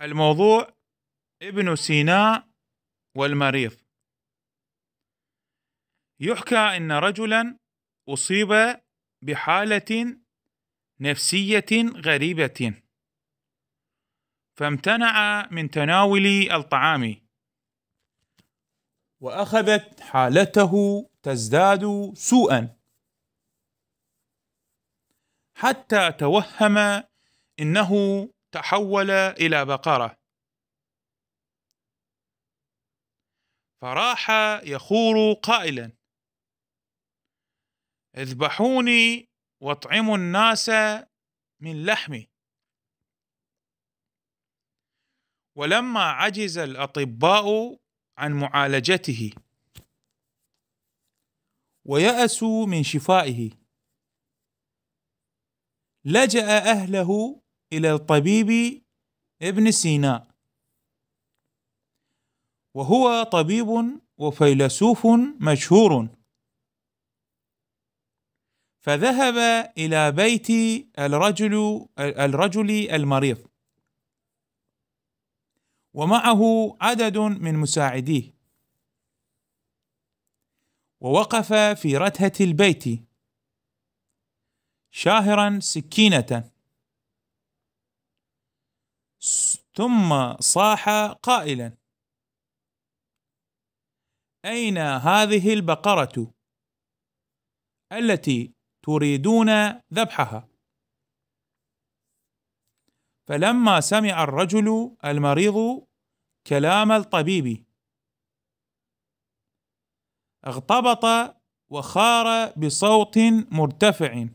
الموضوع ابن سيناء والمريض يحكى ان رجلا اصيب بحاله نفسيه غريبه فامتنع من تناول الطعام واخذت حالته تزداد سوءا حتى توهم انه تحول إلى بقرة فراح يخور قائلا اذبحوني واطعموا الناس من لحمي ولما عجز الأطباء عن معالجته ويأسوا من شفائه لجأ أهله إلى الطبيب ابن سينا وهو طبيب وفيلسوف مشهور فذهب إلى بيت الرجل الرجل المريض ومعه عدد من مساعديه ووقف في رتهة البيت شاهرا سكينة ثم صاح قائلا اين هذه البقره التي تريدون ذبحها فلما سمع الرجل المريض كلام الطبيب اغتبط وخار بصوت مرتفع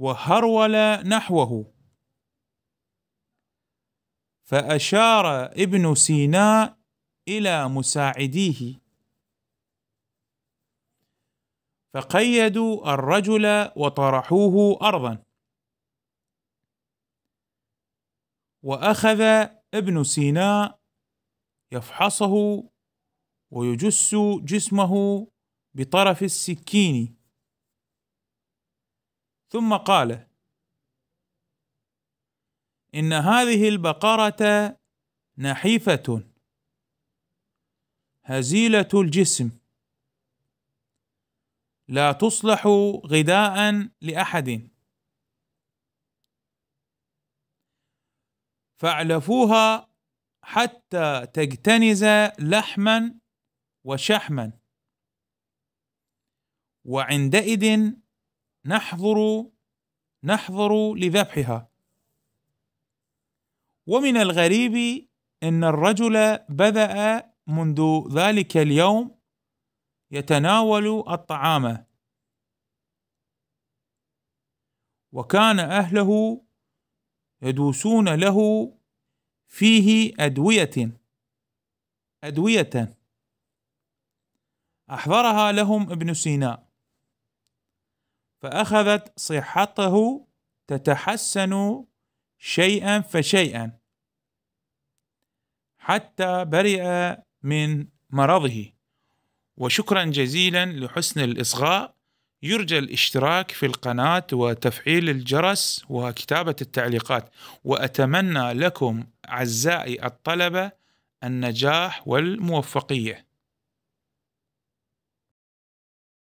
وهرول نحوه فأشار ابن سينا إلى مساعديه فقيدوا الرجل وطرحوه أرضا وأخذ ابن سينا يفحصه ويجس جسمه بطرف السكين ثم قال إن هذه البقرة نحيفة هزيلة الجسم لا تصلح غذاء لأحد فاعلفوها حتى تجتنز لحما وشحما وعندئذ نحظر نحظر لذبحها ومن الغريب ان الرجل بدا منذ ذلك اليوم يتناول الطعام وكان اهله يدوسون له فيه ادويه ادويه احضرها لهم ابن سيناء فاخذت صحته تتحسن شيئا فشيئا حتى برئ من مرضه وشكرا جزيلا لحسن الإصغاء يرجى الاشتراك في القناة وتفعيل الجرس وكتابة التعليقات وأتمنى لكم أعزائي الطلبة النجاح والموفقية